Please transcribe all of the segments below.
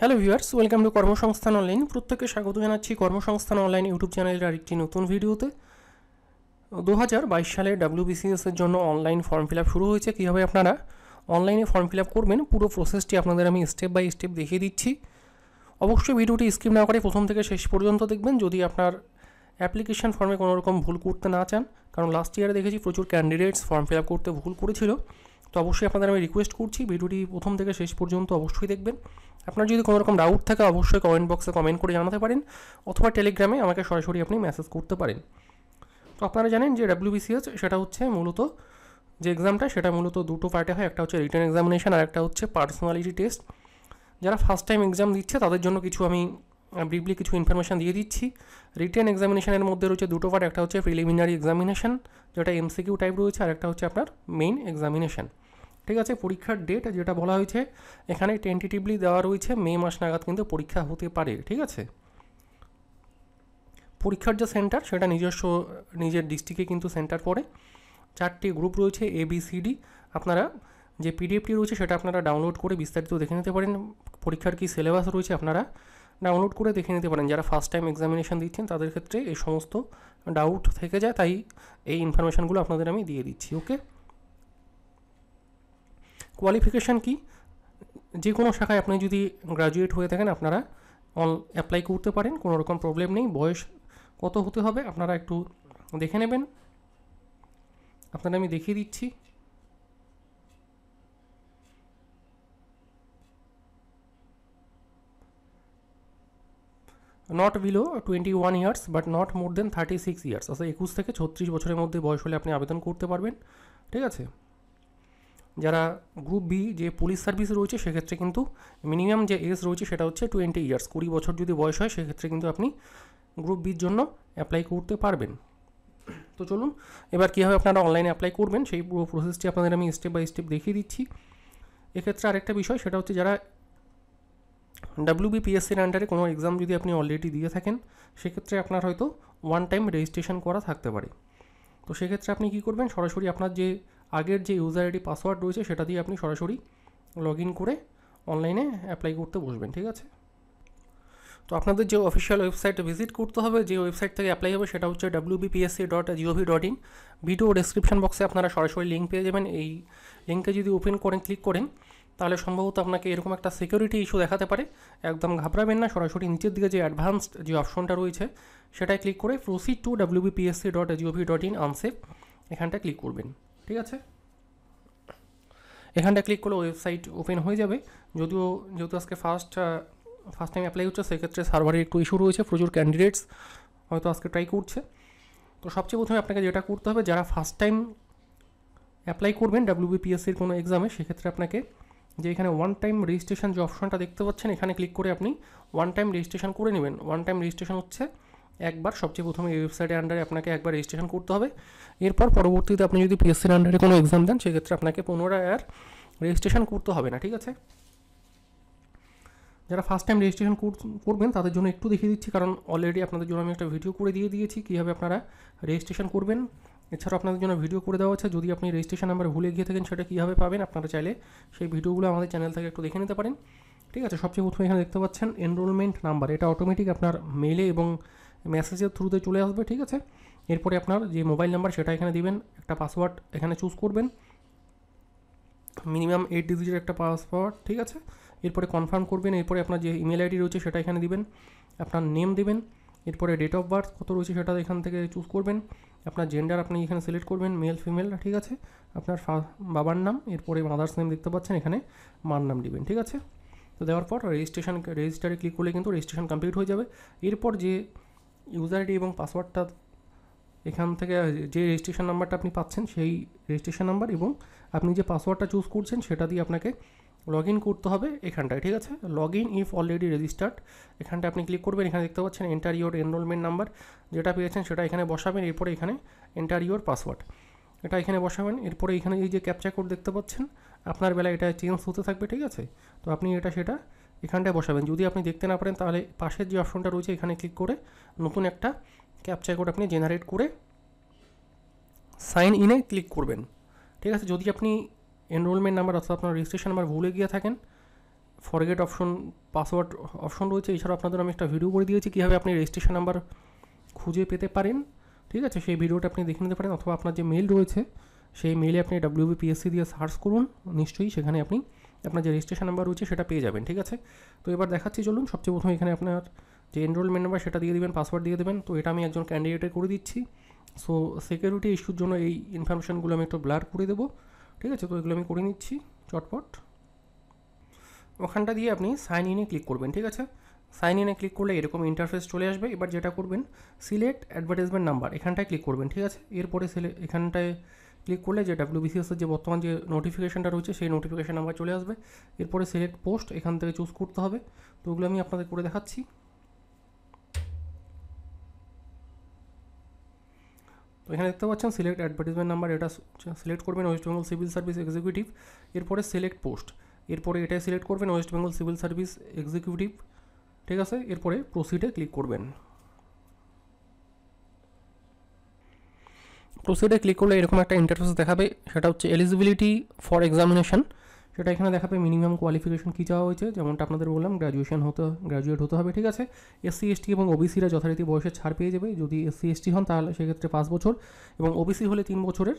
hello viewers welcome to কর্মসংস্থান online প্রত্যেককে স্বাগত জানাচ্ছি কর্মসংস্থান অনলাইন ইউটিউব চ্যানেলের আরেকটি নতুন ভিডিওতে দু হাজার বাইশ সালে ডাব্লিউবিসিএসের জন্য অনলাইন ফর্ম ফিল আপ শুরু হয়েছে কীভাবে আপনারা অনলাইনে ফর্ম ফিল আপ করবেন পুরো প্রসেসটি আপনাদের আমি স্টেপ বাই স্টেপ দেখিয়ে দিচ্ছি অবশ্যই ভিডিওটি স্কিপ না করে প্রথম থেকে শেষ পর্যন্ত দেখবেন যদি আপনার অ্যাপ্লিকেশান ফর্মে কোনোরকম ভুল করতে না চান কারণ লাস্ট ইয়ারে দেখেছি প্রচুর ক্যান্ডিডেটস ফর্ম ফিল আপ করতে ভুল করেছিল তো অবশ্যই আপনাদের আমি রিকোয়েস্ট করছি ভিডিওটি প্রথম থেকে শেষ পর্যন্ত অবশ্যই দেখবেন আপনার যদি কোনো রকম ডাউট থাকে অবশ্যই কমেন্ট বক্সে কমেন্ট করে জানাতে পারেন অথবা টেলিগ্রামে আমাকে সরাসরি আপনি মেসেজ করতে পারেন তো আপনারা জানেন যে ডাব্লিউবিসিএস সেটা হচ্ছে মূলত যে এক্সামটা সেটা মূলত দুটো পার্টে হয় একটা হচ্ছে রিটার্ন এক্সামিনেশান আর একটা হচ্ছে পার্সোনালিটি টেস্ট যারা ফার্স্ট টাইম এক্সাম দিচ্ছে তাদের জন্য কিছু আমি ব্রিফলি কিছু ইনফরমেশান দিয়ে দিচ্ছি রিটার্ন এক্সামিনেশানের মধ্যে রয়েছে দুটো পার্ট একটা হচ্ছে প্রিলিমিনারি এক্সামিনেশান যেটা এমসিকিউ টাইপ রয়েছে আর একটা হচ্ছে আপনার মেইন এক্সামিনেশান ঠিক আছে পরীক্ষার ডেট যেটা বলা হয়েছে এখানে টেন্টেটিভলি দেওয়া রয়েছে মে মাস নাগাদ কিন্তু পরীক্ষা হতে পারে ঠিক আছে পরীক্ষার যে সেন্টার সেটা নিজস্ব নিজের ডিস্ট্রিক্টে কিন্তু সেন্টার পড়ে চারটি গ্রুপ রয়েছে এ বি সি ডি আপনারা যে পিডিএফটি রয়েছে সেটা আপনারা ডাউনলোড করে বিস্তারিত দেখে নিতে পারেন পরীক্ষার কী সিলেবাস রয়েছে আপনারা ডাউনলোড করে দেখে নিতে পারেন যারা ফার্স্ট টাইম এক্সামিনেশান দিচ্ছেন তাদের ক্ষেত্রে এই সমস্ত ডাউট থেকে যায় তাই এই ইনফরমেশানগুলো আপনাদের আমি দিয়ে দিচ্ছি ওকে কোয়ালিফিকেশান কি যে কোনো শাখায় আপনি যদি গ্রাজুয়েট হয়ে থাকেন আপনারা অল অ্যাপ্লাই করতে পারেন কোনো রকম প্রবলেম নেই বয়স কত হতে হবে আপনারা একটু দেখে নেবেন আপনারা আমি দেখিয়ে দিচ্ছি not below twenty one years but not more than thirty six years অর্থাৎ একুশ থেকে ছত্রিশ বছরের মধ্যে বয়স হলে আপনি আবেদন করতে পারবেন ঠিক আছে যারা গ্রুপ বি যে পুলিশ সার্ভিস রয়েছে সেক্ষেত্রে কিন্তু মিনিমাম যে এজ রয়েছে সেটা হচ্ছে টোয়েন্টি ইয়ার্স কুড়ি বছর যদি বয়স হয় সেক্ষেত্রে কিন্তু আপনি গ্রুপ বির জন্য অ্যাপ্লাই করতে পারবেন তো চলুন এবার কীভাবে আপনারা অনলাইনে অ্যাপ্লাই করবেন সেই পুরো প্রসেসটি আপনাদের আমি স্টেপ বাই স্টেপ দেখিয়ে দিচ্ছি এক্ষেত্রে আরেকটা বিষয় সেটা হচ্ছে যারা ডাব্লিউবিপিএসসির আন্ডারে কোনো এক্সাম যদি আপনি অলরেডি দিয়ে থাকেন সেক্ষেত্রে আপনার হয়তো ওয়ান টাইম রেজিস্ট্রেশন করা থাকতে পারে তো সেক্ষেত্রে আপনি কি করবেন সরাসরি আপনার যে আগের যে ইউজার আইডি পাসওয়ার্ড রয়েছে সেটা দিয়ে আপনি সরাসরি লগ করে অনলাইনে অ্যাপ্লাই করতে বসবেন ঠিক আছে তো আপনাদের যে অফিসিয়াল ওয়েবসাইটে ভিজিট করতে হবে যে ওয়েবসাইট থেকে অ্যাপ্লাই হবে সেটা হচ্ছে WBPSC dot GOV dot in video description বক্সে আপনারা সরাসরি লিঙ্ক পেয়ে যাবেন এই লিঙ্কে যদি ওপেন করেন ক্লিক করেন তাহলে সম্ভবত আপনাকে এরকম একটা সিকিউরিটি ইস্যু দেখাতে পারে একদম ঘাবড়াবেন না সরাসরি নিচের দিকে যে অ্যাডভান্সড যে অপশনটা রয়েছে সেটায় ক্লিক করে proceed to WBPSC dot GOV dot in unsafe এখানটায় ক্লিক করবেন ঠিক আছে এখানটা ক্লিক করলে ওয়েবসাইট ওপেন হয়ে যাবে যদিও যেহেতু আজকে ফার্স্ট ফার্স্ট টাইম অ্যাপ্লাই হচ্ছে সেক্ষেত্রে সার্ভারে একটু ইস্যু রয়েছে প্রচুর ক্যান্ডিডেটস হয়তো আজকে ট্রাই করছে তো সবচেয়ে প্রথমে আপনাকে যেটা করতে হবে যারা ফার্স্ট টাইম অ্যাপ্লাই করবেন ডাব্লিউবিপিএসসির কোনো এক্সামে সেক্ষেত্রে আপনাকে যে এখানে ওয়ান টাইম রেজিস্ট্রেশন যে অপশনটা দেখতে পাচ্ছেন এখানে ক্লিক করে আপনি ওয়ান টাইম রেজিস্ট্রেশন করে নেবেন ওয়ান টাইম রেজিস্ট্রেশন হচ্ছে একবার সবচেয়ে প্রথমে এই ওয়েবসাইটের আন্ডারে আপনাকে একবার রেজিস্ট্রেশন করতে হবে এরপর পরবর্তীতে আপনি যদি পিএসসির আন্ডারে কোনো এক্সাম দেন সেক্ষেত্রে আপনাকে পুনরায় আর রেজিস্ট্রেশন করতে হবে না ঠিক আছে যারা ফার্স্ট টাইম রেজিস্ট্রেশন করবেন তাদের জন্য একটু দেখিয়ে দিচ্ছি কারণ অলরেডি আপনাদের জন্য আমি একটা ভিডিও করে দিয়ে দিয়েছি কীভাবে আপনারা রেজিস্ট্রেশন করবেন এছাড়াও আপনাদের জন্য ভিডিও করে দেওয়া আছে যদি আপনি রেজিস্ট্রেশন নাম্বার ভুলে গিয়ে থাকেন সেটা কীভাবে পাবেন আপনারা চাইলে সেই ভিডিওগুলো আমাদের চ্যানেল থেকে একটু দেখে নিতে পারেন ঠিক আছে সবচেয়ে প্রথমে এখানে দেখতে পাচ্ছেন এনরোলমেন্ট নাম্বার এটা অটোমেটিক আপনার মেলে এবং মেসেজের থ্রুতে চলে আসবে ঠিক আছে এরপরে আপনার যে মোবাইল নাম্বার সেটা এখানে দিবেন একটা পাসওয়ার্ড এখানে চুজ করবেন মিনিমাম এইট ডিজিটের একটা পাসওয়ার্ড ঠিক আছে এরপরে কনফার্ম করবেন এরপরে আপনার যে ইমেল আইডি রয়েছে সেটা এখানে দিবেন আপনার নেম দেবেন এরপরে ডেট অফ বার্থ কত রয়েছে সেটা এখান থেকে চুজ করবেন আপনার জেন্ডার আপনি এখানে সিলেক্ট করবেন মেল ফিমেল ঠিক আছে আপনার বাবার নাম এরপরে মাদার্স নেম দেখতে পাচ্ছেন এখানে মার নাম দিবেন ঠিক আছে তো দেওয়ার পর রেজিস্ট্রেশন রেজিস্টারে ক্লিক করলে কিন্তু রেজিস্ট্রেশন কমপ্লিট হয়ে যাবে এরপর যে ইউজার আইডি এবং পাসওয়ার্ডটা এখান থেকে যে রেজিস্ট্রেশন নাম্বারটা আপনি পাচ্ছেন সেই রেজিস্ট্রেশন নাম্বার এবং আপনি যে পাসওয়ার্ডটা চুজ করছেন সেটা দিয়ে আপনাকে লগ ইন করতে হবে এখানটায় ঠিক আছে log in if already registered এখানটা আপনি ক্লিক করবেন এখানে দেখতে পাচ্ছেন এন্টার ইউর এনরোলমেন্ট নাম্বার যেটা পেয়েছেন সেটা এখানে বসাবেন এরপরে এখানে এন্টার ইউর পাসওয়ার্ড এটা এখানে বসাবেন এরপরে এখানে এই যে ক্যাপচা কোড দেখতে পাচ্ছেন আপনার বেলা এটা চেঞ্জ হতে থাকবে ঠিক আছে তো আপনি এটা সেটা এখানে বসাবেন যদি আপনি দেখতে না পারেন তাহলে পাশের যে অপশনটা রয়েছে এখানে ক্লিক করে নতুন একটা ক্যাপচা কোড আপনি জেনারেট করে সাইন ইন এ ক্লিক করবেন ঠিক আছে যদি আপনি এনরোলমেন্ট নাম্বার অথবা আপনার রেজিস্ট্রেশন নাম্বার ভুলে গিয়ে থাকেন ফরগেট অপশন পাসওয়ার্ড অপশন রয়েছে এছাড়া আপনাদের আমি একটা ভিডিও করে দিয়েছি কিভাবে আপনি রেজিস্ট্রেশন নাম্বার খুঁজে পেতে পারেন ঠিক আছে সেই ভিডিওটা আপনি দেখে নিতে পারেন অথবা আপনার যে মেইল রয়েছে সেই মেইলে আপনি wbpsc.gov.in সার্চ করুন নিশ্চয়ই সেখানে আপনি আপনার যে রেজিস্ট্রেশন নাম্বার রয়েছে সেটা পেয়ে যাবেন ঠিক আছে তো এবার দেখাচ্ছি চলুন সবচেয়ে প্রথমে এখানে আপনার যে এনরোলমেন্ট নাম্বার সেটা দিয়ে দেবেন পাসওয়ার্ড দিয়ে দেবেন তো এটা আমি একজন ক্যান্ডিডেটে করে দিচ্ছি সো সিকিউরিটি ইস্যুর জন্য এই ইনফরমেশানগুলো আমি একটু ব্লার করে দেবো ঠিক আছে তো এগুলো আমি করে নিচ্ছি চটপট ওখানটা দিয়ে আপনি সাইন ইনে ক্লিক করবেন ঠিক আছে সাইন ইনে ক্লিক করলে এরকম ইন্টারফেস চলে আসবে এবার যেটা করবেন সিলেক্ট অ্যাডভার্টাইজমেন্ট নাম্বার এখানটায় ক্লিক করবেন ঠিক আছে এরপরে সিলে এখানটায় ক্লিক করলে যে ডাব্লিউবিসিএসের যে বর্তমান যে নোটিফিকেশানটা রয়েছে সেই নোটিফিকেশান আমার চলে আসবে এরপরে সিলেক্ট পোস্ট এখান থেকে চুজ করতে হবে তো ওগুলো আমি আপনাদের করে দেখাচ্ছি তো এখানে দেখতে পাচ্ছেন সিলেক্ট অ্যাডভার্টিজমেন্ট নাম্বার এটা সিলেক্ট করবেন West Bengal civil service executive এরপরে সিলেক্ট পোস্ট এরপরে এটাই সিলেক্ট করবেন West Bengal civil service executive ঠিক আছে এরপরে প্রসিডে ক্লিক করবেন প্রসিডে ক্লিক করলে এরকম একটা ইন্টারফেস দেখাবে সেটা হচ্ছে এলিজিবিলিটি ফর এক্সামিনেশান সেটা এখানে দেখাবে মিনিমাম কোয়ালিফিকেশন কী চাওয়া হয়েছে যেমনটা আপনাদের বললাম গ্র্যাজুয়েশন হতে গ্র্যাজুয়েট হতে হবে ঠিক আছে এসসি এসটি এবং ওবিসিরা যথারীতি বয়সে ছাড় পেয়ে যাবে যদি এসসি এসটি হন তাহলে সেক্ষেত্রে পাঁচ বছর এবং ওবিসি হলে তিন বছরের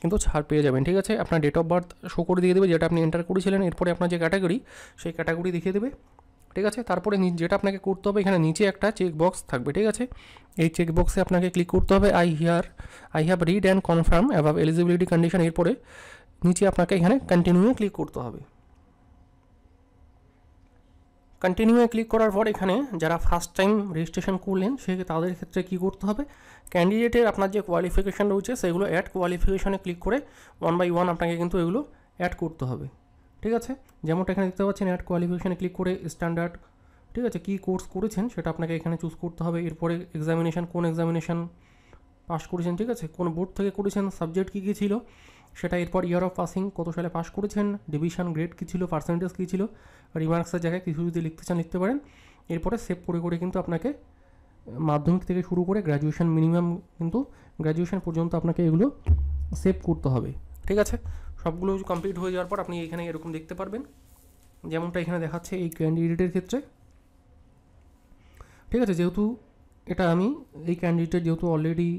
কিন্তু ছাড় পেয়ে যাবেন ঠিক আছে আপনার ডেট অফ বার্থ শো করে দিয়ে দেবে যেটা আপনি এন্টার করেছিলেন এরপরে আপনার যে ক্যাটাগরি সেই ক্যাটাগরি দেখিয়ে দেবে ঠিক আছে তারপরে যেটা আপনাকে করতে হবে এখানে নিচে একটা চেক বক্স থাকবে ঠিক আছে এই চেক বক্সে আপনাকে ক্লিক করতে হবে I here I have read and confirm above eligibility condition এরপরে নিচে আপনাকে এখানে কন্টিনিউয়ে ক্লিক করতে হবে কন্টিনিউয়ে ক্লিক করার পর এখানে যারা ফার্স্ট টাইম রেজিস্ট্রেশন করলেন সে তাদের ক্ষেত্রে কি করতে হবে ক্যান্ডিডেটের আপনার যে কোয়ালিফিকেশান রয়েছে সেগুলো অ্যাড কোয়ালিফিকেশানে ক্লিক করে ওয়ান বাই ওয়ান আপনাকে কিন্তু এগুলো অ্যাড করতে হবে ঠিক আছে যেমনটা এখানে দেখতে পাচ্ছেন অ্যাড কোয়ালিফিকেশানে ক্লিক করে স্ট্যান্ডার্ড ঠিক আছে কী কোর্স করেছেন সেটা আপনাকে এখানে চুজ করতে হবে এরপরে এক্সামিনেশান কোন এক্সামিনেশান পাস করেছেন ঠিক আছে কোন বোর্ড থেকে করেছেন সাবজেক্ট কী কী ছিল সেটা এরপর ইয়ার অফ পাসিং কত সালে পাস করেছেন ডিভিশন গ্রেড কী ছিল পার্সেন্টেজ কী ছিল রিমার্কসের জায়গায় কিছু যদি লিখতে চান লিখতে পারেন এরপরে সেভ করে করে কিন্তু আপনাকে মাধ্যমিক থেকে শুরু করে গ্র্যাজুয়েশান মিনিমাম কিন্তু গ্র্যাজুয়েশান পর্যন্ত আপনাকে এগুলো সেভ করতে হবে ঠিক আছে সবগুলো কমপ্লিট হয়ে যাওয়ার পর আপনি এখানে এরকম দেখতে পারবেন যেমনটা এখানে দেখাচ্ছে এই ক্যান্ডিডেটের ক্ষেত্রে ঠিক আছে যেহেতু এটা আমি এই ক্যান্ডিডেট যেহেতু অলরেডি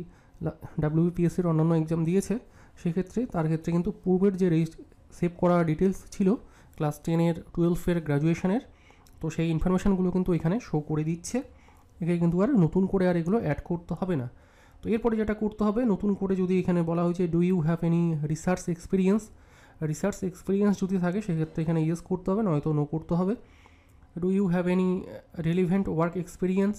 ডাব্লিউবিপিএসসির অন্যান্য এক্সাম দিয়েছে সেক্ষেত্রে তার ক্ষেত্রে কিন্তু পূর্বের যে রেজিস্ট সেভ করা ডিটেলস ছিল ক্লাস টেনের টুয়েলভের গ্র্যাজুয়েশনের তো সেই ইনফরমেশানগুলো কিন্তু এখানে শো করে দিচ্ছে একে কিন্তু আর নতুন করে আর এগুলো অ্যাড করতে হবে না তো এরপরে যেটা করতে হবে নতুন করে যদি এখানে বলা হয়েছে do you have any research experience research experience যদি থাকে সেক্ষেত্রে এখানে ইয়েস করতে হবে নয়তো নো করতে হবে do you have any relevant work experience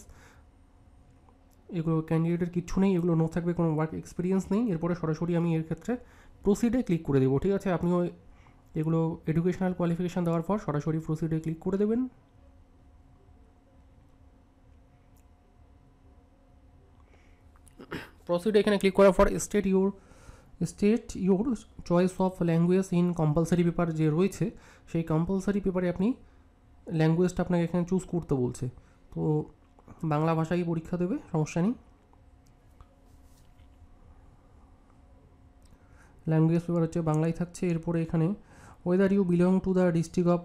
এগুলো ক্যান্ডিডেটের কিচ্ছু নেই এগুলো নো থাকবে কোনো ওয়ার্ক এক্সপিরিয়েন্স নেই এরপরে সরাসরি আমি এর ক্ষেত্রে প্রসিডে ক্লিক করে দেবো ঠিক আছে আপনিও এগুলো এডুকেশনাল কোয়ালিফিকেশান দেওয়ার পর সরাসরি প্রসিডে ক্লিক করে দেবেন প্রসিড এখানে ক্লিক করার পর state your state your choice of language in compulsory paper যে রয়েছে সেই কম্পালসারি পেপারে আপনি ল্যাঙ্গুয়েজটা আপনাকে এখানে চুজ করতে বলছে তো বাংলা ভাষাই পরীক্ষা দেবে সমস্যা নেই ল্যাঙ্গুয়েজ পেপার হচ্ছে বাংলায় থাকছে এরপরে এখানে whether you belong to the district of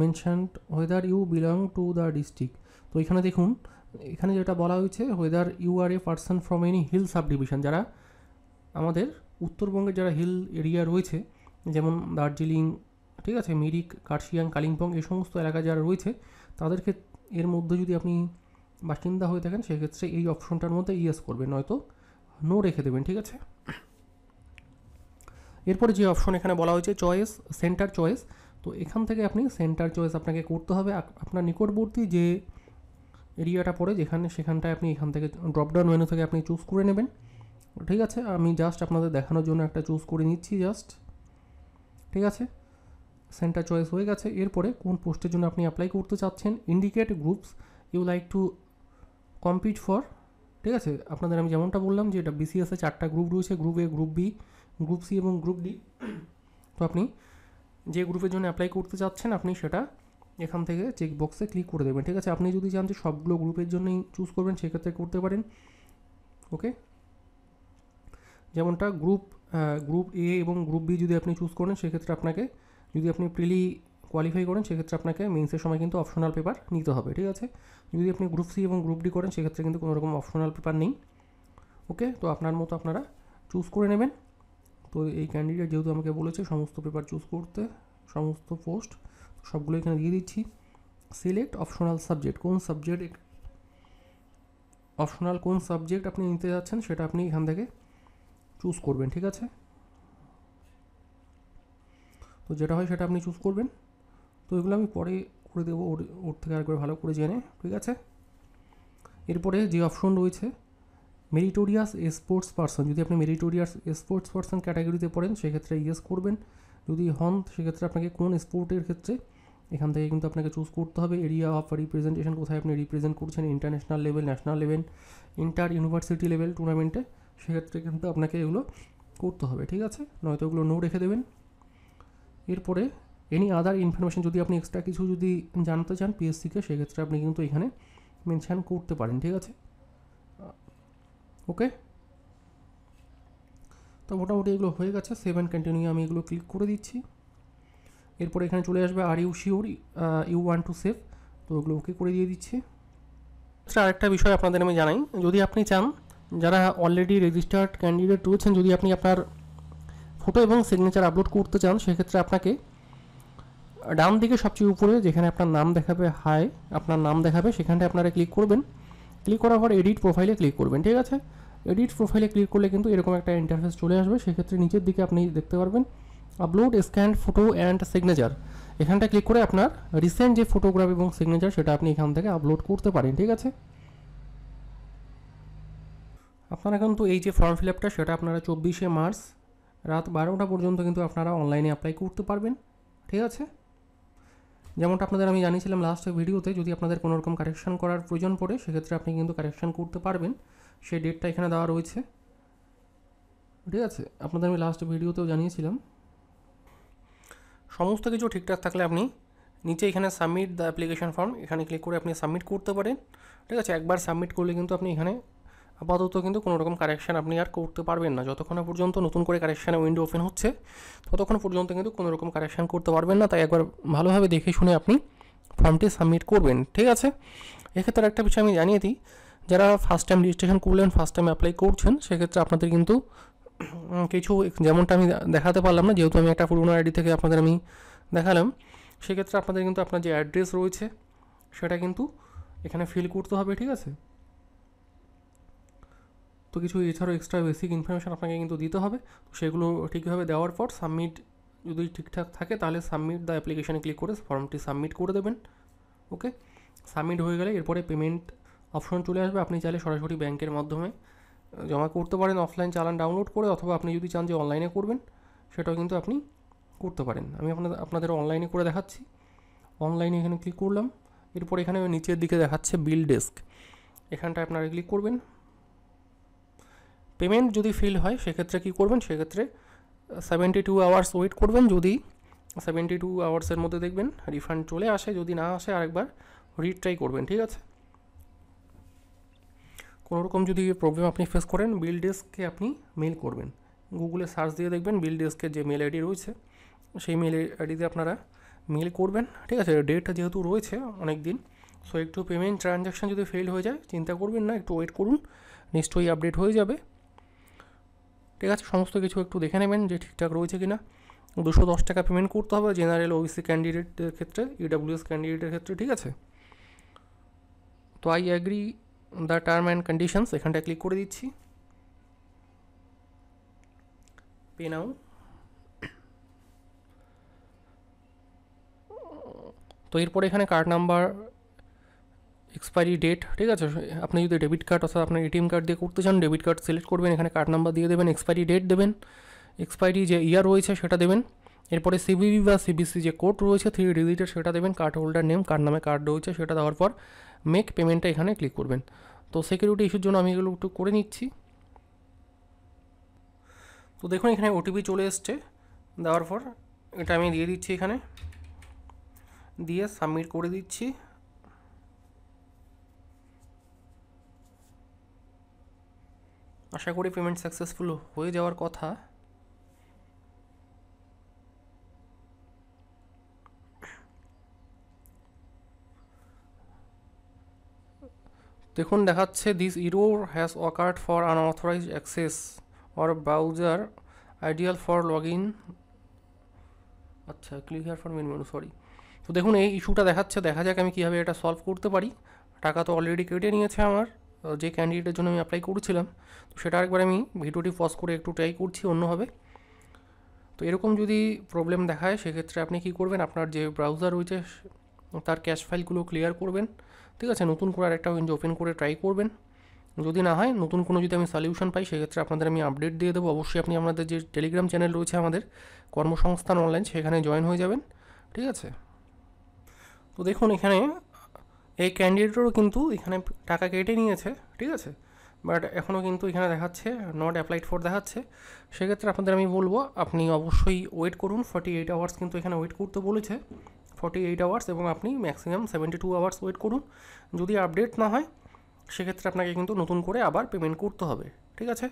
mentioned whether you belong to the district তো এখানে দেখুন এখানে যেটা বলা হয়েছে whether you are a person from any hill subdivision যারা আমাদের উত্তরবঙ্গের যারা হিল এরিয়া রয়েছে যেমন দার্জিলিং ঠিক আছে মিরিক কার্শিয়াং কালিম্পং এই সমস্ত এলাকা যারা রয়েছে তাদেরকে এর মধ্যে যদি আপনি বাসিন্দা হয়ে থাকেন সেক্ষেত্রে এই অপশনটার মধ্যে ইয়েস করবেন নয়তো নো রেখে দেবেন ঠিক আছে এরপরে যে অপশন এখানে বলা হয়েছে চয়েস সেন্টার চয়েস তো এখান থেকে আপনি সেন্টার চয়েস আপনাকে করতে হবে আপনার নিকটবর্তী যে এরিয়াটা পড়ে যেখানে সেখানটায় আপনি এখান থেকে ড্রপডাউন মেনু থেকে আপনি চুজ করে নেবেন ঠিক আছে আমি জাস্ট আপনাদের দেখানোর জন্য একটা চুজ করে নিচ্ছি জাস্ট ঠিক আছে সেন্টার চয়েস হয়ে গেছে এরপরে কোন পোস্টের জন্য আপনি অ্যাপ্লাই করতে চাচ্ছেন indicate groups you like to compete for ঠিক আছে আপনাদের আমি যেমনটা বললাম যে এটা বিসিএসে চারটা গ্রুপ রয়েছে group A group B group C এবং গ্রুপ ডি তো আপনি যে গ্রুপের জন্য অ্যাপ্লাই করতে চাচ্ছেন আপনি সেটা এখান থেকে চেক বক্সে ক্লিক করে দেবেন ঠিক আছে আপনি যদি চান যে সবগুলো গ্রুপের জন্যই চুজ করবেন সেক্ষেত্রে করতে পারেন ওকে যেমনটা গ্রুপ গ্রুপ এ এবং গ্রুপ বি যদি আপনি চুজ করেন সেক্ষেত্রে আপনাকে যদি আপনি প্রিলি কোয়ালিফাই করেন সেক্ষেত্রে আপনাকে মেন্সের সময় কিন্তু অপশনাল পেপার নিতে হবে ঠিক আছে যদি আপনি গ্রুপ সি এবং গ্রুপ ডি করেন সেক্ষেত্রে কিন্তু কোনো রকম অপশনাল পেপার নেই ওকে তো আপনার মতো আপনারা চুজ করে নেবেন তো এই ক্যান্ডিডেট যেহেতু আমাকে বলেছে সমস্ত পেপার চুজ করতে সমস্ত পোস্ট সবগুলো এখানে দিয়ে দিচ্ছি সিলেক্ট অপশনাল সাবজেক্ট কোন সাবজেক্ট অপশনাল কোন সাবজেক্ট আপনি নিতে যাচ্ছেন সেটা আপনি এখান থেকে চুজ করবেন ঠিক আছে তো যেটা হয় সেটা আপনি চুজ করবেন তো এগুলো আমি পরে করে দেবো ওর ওর থেকে আর করে ভালো করে জেনে ঠিক আছে এরপরে যে অপশন রয়েছে মেরিটোরিয়াস স্পোর্টস পার্সন যদি আপনি মেরিটোরিয়াস স্পোর্টস পার্সন ক্যাটাগরিতে পড়েন সেক্ষেত্রে ইয়েস করবেন যদি হন সেক্ষেত্রে আপনাকে কোন স্পোর্টের ক্ষেত্রে এইখান থেকে কিন্তু আপনাকে চুজ করতে হবে এরিয়া অফ রিপ্রেজেন্টেশন কোথায় আপনি রিপ্রেজেন্ট করছেন international level national level inter university level টুর্নামেন্টে সে ক্ষেত্রে কিন্তু আপনাকে এগুলো করতে হবে ঠিক আছে নয়তো গুলো নো রেখে দিবেন এরপরে এনি अदर ইনফরমেশন যদি আপনি এক্সট্রা কিছু যদি জানাতে চান পিএসসি কে সে ক্ষেত্রে আপনি কিন্তু এখানে মেনশন করতে পারেন ঠিক আছে ওকে তো ওটা ওটা এগুলো হয়ে গেছে সেভ এন্ড কন্টিনিউ আমি এগুলো ক্লিক করে দিচ্ছি পর পরে এখানে চলে আসবে are you see you you want to save profile okay করে দিয়ে দিতে স্যার আরেকটা বিষয় আপনাদের আমি জানাই যদি আপনি চান যারা অলরেডি রেজিস্টার্ড ক্যান্ডিডেট তো আছেন যদি আপনি আপনার ফটো এবং সিগনেচার আপলোড করতে চান সেই ক্ষেত্রে আপনাকে ডাউন দিকে সবচেয়ে উপরে যেখানে আপনার নাম দেখাবে হাই আপনার নাম দেখাবে সেখানে আপনি আপনারা ক্লিক করবেন ক্লিক করার পর এডিট প্রোফাইলে ক্লিক করবেন ঠিক আছে এডিট প্রোফাইলে ক্লিক করলে কিন্তু এরকম একটা ইন্টারফেস চলে আসবে সেই ক্ষেত্রে নিচের দিকে আপনি দেখতে পারবেন upload scan photo and signature এখানটা ক্লিক করে আপনার রিসেন্ট যে ফটোগ্রাফ এবং সিগনেচার সেটা আপনি এখান থেকে আপলোড করতে পারেন ঠিক আছে আপনারা কিন্তু এই যে ফর্ম ফিল আপটা সেটা আপনারা চব্বিশে মার্চ রাত বারোটা পর্যন্ত কিন্তু আপনারা অনলাইনে অ্যাপ্লাই করতে পারবেন ঠিক আছে যেমনটা আপনাদের আমি জানিয়েছিলাম লাস্ট ভিডিওতে যদি আপনাদের কোনো রকম কারেকশান করার প্রয়োজন পড়ে সেক্ষেত্রে আপনি কিন্তু কারেকশান করতে পারবেন সেই ডেটটা এখানে দেওয়া রয়েছে ঠিক আছে আপনাদের আমি লাস্ট ভিডিওতেও জানিয়েছিলাম সমস্ত কিছু ঠিকঠাক থাকলে আপনি নিচে এখানে সাবমিট দ্য অ্যাপ্লিকেশান ফর্ম এখানে ক্লিক করে আপনি সাবমিট করতে পারেন ঠিক আছে একবার সাবমিট করলে কিন্তু আপনি এখানে আপাতত কিন্তু কোনো রকম কারেকশান আপনি আর করতে পারবেন না যতক্ষণ পর্যন্ত নতুন করে কারেকশান উইন্ডো ওপেন হচ্ছে ততক্ষণ পর্যন্ত কিন্তু কোনো রকম কারেকশান করতে পারবেন না তাই একবার ভালোভাবে দেখে শুনে আপনি ফর্মটি সাবমিট করবেন ঠিক আছে এক্ষেত্রে একটা বিষয় আমি জানিয়ে দিই যারা ফার্স্ট টাইম রেজিস্ট্রেশন করলেন ফার্স্ট টাইম অ্যাপ্লাই করছেন সেক্ষেত্রে আপনাদের কিন্তু কিছু যেমনটা আমি দেখাতে পারলাম না যেহেতু আমি একটা পুরোনো আইডি থেকে আপনাদের আমি দেখালাম সেক্ষেত্রে আপনাদের কিন্তু আপনার যে অ্যাড্রেস রয়েছে সেটা কিন্তু এখানে ফিল করতে হবে ঠিক আছে তো কিছু এছাড়াও এক্সট্রা বেসিক ইনফরমেশান আপনাকে কিন্তু দিতে হবে তো সেগুলো ঠিকভাবে দেওয়ার পর সাবমিট যদি ঠিকঠাক থাকে তাহলে সাবমিট দ্য অ্যাপ্লিকেশানে ক্লিক করে ফর্মটি সাবমিট করে দেবেন ওকে সাবমিট হয়ে গেলে এরপরে পেমেন্ট অপশন চলে আসবে আপনি চাইলে সরাসরি ব্যাংকের মাধ্যমে জমা করতে পারেন অফলাইন চালান ডাউনলোড করে অথবা আপনি যদি চান যে অনলাইনে করবেন সেটাও কিন্তু আপনি করতে পারেন আমি আপনাদের আপনাদের অনলাইনে করে দেখাচ্ছি অনলাইনে এখানে ক্লিক করলাম এরপর এখানে নিচের দিকে দেখাচ্ছে বিল ডেস্ক এখানটা আপনারা ক্লিক করবেন পেমেন্ট যদি ফেল হয় সেক্ষেত্রে কী করবেন সেক্ষেত্রে সেভেন্টি টু আওয়ার্স ওয়েট করবেন যদি সেভেন্টি টু আওয়ার্সের মধ্যে দেখবেন রিফান্ড চলে আসে যদি না আসে আরেকবার রিট্রাই করবেন ঠিক আছে কোনো রকম যদি প্রবলেম আপনি ফেস করেন বিল ডেস্ককে আপনি মেল করবেন গুগলে সার্চ দিয়ে দেখবেন বিল ডেস্কের যে মেল আইডি রয়েছে সেই মেল আইডিতে আপনারা মেল করবেন ঠিক আছে ডেটটা যেহেতু রয়েছে অনেক দিন সো একটু পেমেন্ট ট্রানজ্যাকশান যদি ফেল হয়ে যায় চিন্তা করবেন না একটু ওয়েট করুন নিশ্চয়ই আপডেট হয়ে যাবে ঠিক আছে সমস্ত কিছু একটু দেখে নেবেন যে ঠিকঠাক রয়েছে কি না দুশো দশ টাকা পেমেন্ট করতে হবে জেনারেল ওবিসি ক্যান্ডিডেটের ক্ষেত্রে ইডাব্লিউএস e ক্যান্ডিডেটের ক্ষেত্রে ঠিক আছে তো I agree the term and conditions এখানে ক্লিক করে দিচ্ছি পে নাও তো এর পরে এখানে কার্ড নাম্বার এক্সপায়ারি ডেট ঠিক আছে আপনি যদি ডেবিট কার্ড অথবা আপনি এটিএম কার্ড দিয়ে করতে চান ডেবিট কার্ড সিলেক্ট করবেন এখানে কার্ড নাম্বার দিয়ে দেবেন এক্সপায়ারি ডেট দেবেন এক্সপাইডি যে ইয়ার হইছে সেটা দেবেন এরপর সিভিভি বা সিবিসি যে কোড রয়েছে 3 ডিজিটের সেটা দেবেন কার্ড হোল্ডার নেম কার্ড নামে কার্ডে হইছে সেটা দাওয়ার পর मेक पेमेंट पे यहां क्लिक करবেন তো সিকিউরিটি ইস্যুর জন্য আমি এগুলো একটু করে নিচ্ছি তো দেখুন এখানে ওটিপি চলে আসে দাওয়ার পর এটা আমি দিয়ে ਦਿੱটছি এখানে দিয়ে সাবমিট করে ਦਿੱটছি আশা করি পেমেন্ট सक्सेसफुल হয়ে যাওয়ার কথা দেখুন দেখাচ্ছে this error has occurred for unauthorized access or browser ideal for log in আচ্ছা click here for main menu sorry তো দেখুন এই ইস্যুটা দেখাচ্ছে দেখা যাক আমি কীভাবে এটা সলভ করতে পারি টাকা তো অলরেডি কেটে নিয়েছে আমার যে ক্যান্ডিডেটের জন্য আমি অ্যাপ্লাই করেছিলাম তো সেটা আরেকবার আমি ভিডিওটি পজ করে একটু ট্রাই করছি অন্যভাবে তো এরকম যদি প্রবলেম দেখায় সেক্ষেত্রে আপনি কি করবেন আপনার যে ব্রাউজার রয়েছে তার ক্যাশ ফাইলগুলো ক্লিয়ার করবেন ঠিক আছে নতুন করে আর একটা উইন্ডো ওপেন করে ট্রাই করবেন যদি না হয় নতুন কোনো যদি আমি সলিউশন পাই সেক্ষেত্রে আপনাদের আমি আপডেট দিয়ে দেবো অবশ্যই আপনি আপনাদের যে টেলিগ্রাম চ্যানেল রয়েছে আমাদের কর্মসংস্থান অনলাইন সেখানে জয়েন হয়ে যাবেন ঠিক আছে তো দেখুন এখানে এই ক্যান্ডিডেটও কিন্তু এখানে টাকা কেটে নিয়েছে ঠিক আছে বাট এখনও কিন্তু এখানে দেখাচ্ছে নট অ্যাপ্লাইড ফর দেখাচ্ছে সেক্ষেত্রে আপনাদের আমি বলবো আপনি অবশ্যই ওয়েট করুন ফর্টি এইট আওয়ার্স কিন্তু এখানে ওয়েট করতে বলেছে ফর্টি এইট আওয়ার্স এবং আপনি maximum seventy two hours wait করুন যদি আপডেট না হয় সেক্ষেত্রে আপনাকে কিন্তু নতুন করে আবার পেমেন্ট করতে হবে ঠিক আছে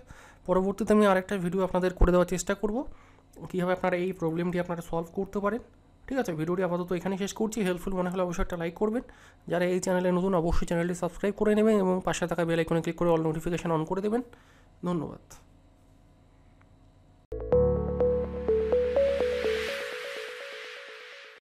পরবর্তীতে আমি আরেকটা ভিডিও আপনাদের করে দেওয়ার চেষ্টা করব কীভাবে আপনারা এই প্রবলেমটি আপনারা সলভ করতে পারেন ঠিক আছে ভিডিওটি আপাতত এখানে শেষ করছি হেল্পফুল মনে হলে অবশ্যই একটা লাইক করবেন যারা এই চ্যানেলে নতুন অবশ্যই চ্যানেলটি সাবস্ক্রাইব করে নেবেন এবং পাশে থাকা বেল আইকনে ক্লিক করে অল নোটিফিকেশান অন করে দেবেন ধন্যবাদ